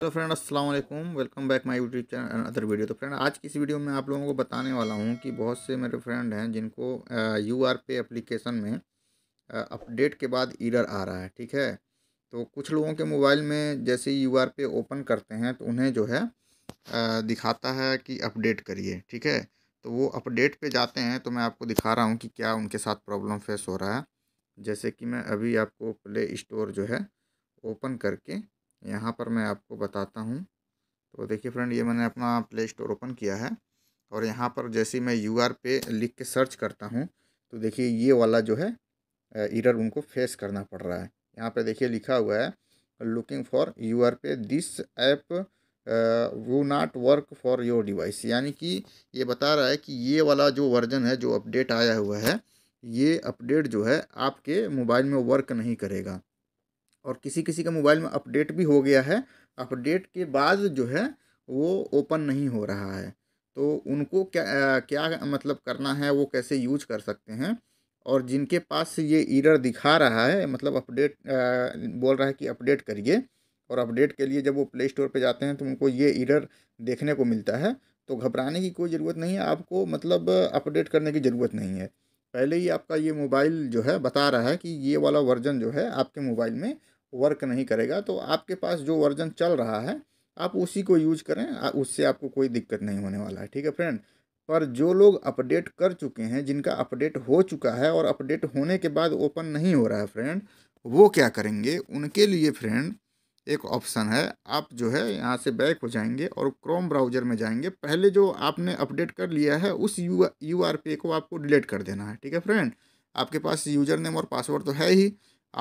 तो फ्रेंड असलम welcome back my YouTube channel other video तो फ्रेंड आज की इस वीडियो में आप लोगों को बताने वाला हूँ कि बहुत से मेरे फ्रेंड हैं जिनको यू आर पे एप्लीकेशन में अपडेट के बाद ईरर आ रहा है ठीक है तो कुछ लोगों के मोबाइल में जैसे ही यू आर पे ओपन करते हैं तो उन्हें जो है आ, दिखाता है कि अपडेट करिए ठीक है तो वो अपडेट पर जाते हैं तो मैं आपको दिखा रहा हूँ कि क्या उनके साथ प्रॉब्लम फेस हो रहा है जैसे कि मैं अभी आपको प्ले स्टोर जो है ओपन करके यहाँ पर मैं आपको बताता हूँ तो देखिए फ्रेंड ये मैंने अपना प्ले स्टोर ओपन किया है और यहाँ पर जैसे मैं यू आर पे लिख के सर्च करता हूँ तो देखिए ये वाला जो है इरर उनको फेस करना पड़ रहा है यहाँ पर देखिए लिखा हुआ है looking for U R pay this app won't work for your device यानी कि ये बता रहा है कि ये वाला जो वर्जन है जो अपडेट आया हुआ है ये अपडेट जो है आपके मोबाइल में वर्क नहीं करेगा और किसी किसी का मोबाइल में अपडेट भी हो गया है अपडेट के बाद जो है वो ओपन नहीं हो रहा है तो उनको क्या क्या मतलब करना है वो कैसे यूज कर सकते हैं और जिनके पास ये ईरर दिखा रहा है मतलब अपडेट बोल रहा है कि अपडेट करिए और अपडेट के लिए जब वो प्ले स्टोर पर जाते हैं तो उनको ये ईरर देखने को मिलता है तो घबराने की कोई ज़रूरत नहीं है आपको मतलब अपडेट करने की ज़रूरत नहीं है पहले ही आपका ये मोबाइल जो है बता रहा है कि ये वाला वर्जन जो है आपके मोबाइल में वर्क नहीं करेगा तो आपके पास जो वर्जन चल रहा है आप उसी को यूज करें उससे आपको कोई दिक्कत नहीं होने वाला है ठीक है फ्रेंड पर जो लोग अपडेट कर चुके हैं जिनका अपडेट हो चुका है और अपडेट होने के बाद ओपन नहीं हो रहा है फ्रेंड वो क्या करेंगे उनके लिए फ्रेंड एक ऑप्शन है आप जो है यहाँ से बैक हो जाएंगे और क्रोम ब्राउज़र में जाएंगे पहले जो आपने अपडेट कर लिया है उस यू यू आर पे को आपको डिलीट कर देना है ठीक है फ्रेंड आपके पास यूज़र नेम और पासवर्ड तो है ही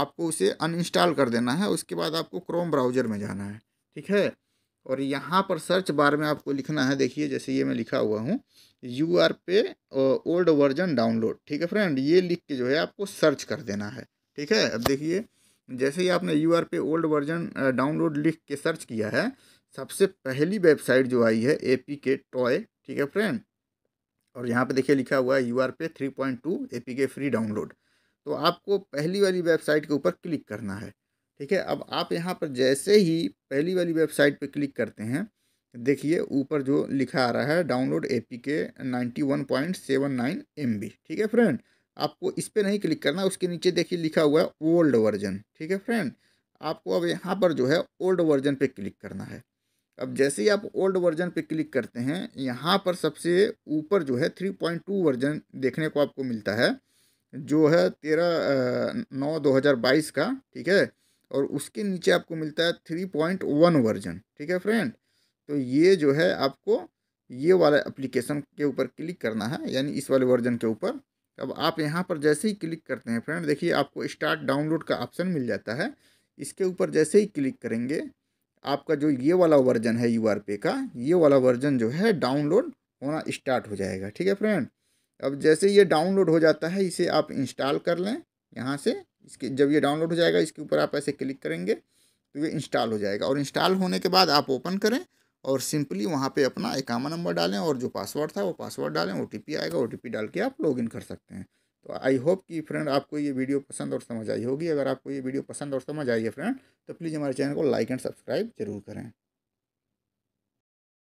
आपको उसे अनइंस्टॉल कर देना है उसके बाद आपको क्रोम ब्राउज़र में जाना है ठीक है और यहाँ पर सर्च बार में आपको लिखना है देखिए जैसे ये मैं लिखा हुआ हूँ U R pay old version download ठीक है फ्रेंड ये लिख के जो है आपको सर्च कर देना है ठीक है अब देखिए जैसे ही आपने U R pay old version download लिख के सर्च किया है सबसे पहली वेबसाइट जो आई है ए पी के टॉय ठीक है फ्रेंड और यहाँ पे देखिए लिखा हुआ है U R pay three point two A P K free download तो आपको पहली वाली वेबसाइट के ऊपर क्लिक करना है ठीक है अब आप यहाँ पर जैसे ही पहली वाली वेबसाइट पर क्लिक करते हैं देखिए ऊपर जो लिखा आ रहा है download A P K ninety one point seven nine M B ठीक है फ्रेंड आपको इस पर नहीं क्लिक करना उसके नीचे देखिए लिखा हुआ है ओल्ड वर्जन ठीक है फ्रेंड आपको अब यहाँ पर जो है ओल्ड वर्जन पे क्लिक करना है अब जैसे ही आप ओल्ड वर्जन पे क्लिक करते हैं यहाँ पर सबसे ऊपर जो है थ्री पॉइंट टू वर्जन देखने को आपको मिलता है जो है तेरह नौ दो हज़ार बाईस का ठीक है और उसके नीचे आपको मिलता है थ्री पॉइंट वन वर्जन ठीक है फ्रेंड तो ये जो है आपको ये वाला एप्लीकेशन के ऊपर क्लिक करना है यानी इस वाले वर्जन के ऊपर अब आप यहाँ पर जैसे ही क्लिक करते हैं फ्रेंड देखिए आपको स्टार्ट डाउनलोड का ऑप्शन मिल जाता है इसके ऊपर जैसे ही क्लिक करेंगे आपका जो ये वाला वर्जन है यू पे का ये वाला वर्जन जो है डाउनलोड होना स्टार्ट हो जाएगा ठीक है फ्रेंड अब जैसे ये डाउनलोड हो जाता है इसे आप इंस्टॉल कर लें यहाँ से इसके जब ये डाउनलोड हो जाएगा इसके ऊपर आप ऐसे क्लिक करेंगे तो ये इंस्टॉल हो जाएगा और इंस्टॉल होने के बाद आप ओपन करें और सिंपली वहाँ पे अपना आमा नंबर डालें और जो पासवर्ड था वो पासवर्ड डालें ओ आएगा ओ डाल के आप लॉगिन कर सकते हैं तो आई होप कि फ्रेंड आपको ये वीडियो पसंद और समझ आई होगी अगर आपको ये वीडियो पसंद और समझ आई है फ्रेंड तो प्लीज़ हमारे चैनल को लाइक एंड सब्सक्राइब जरूर करें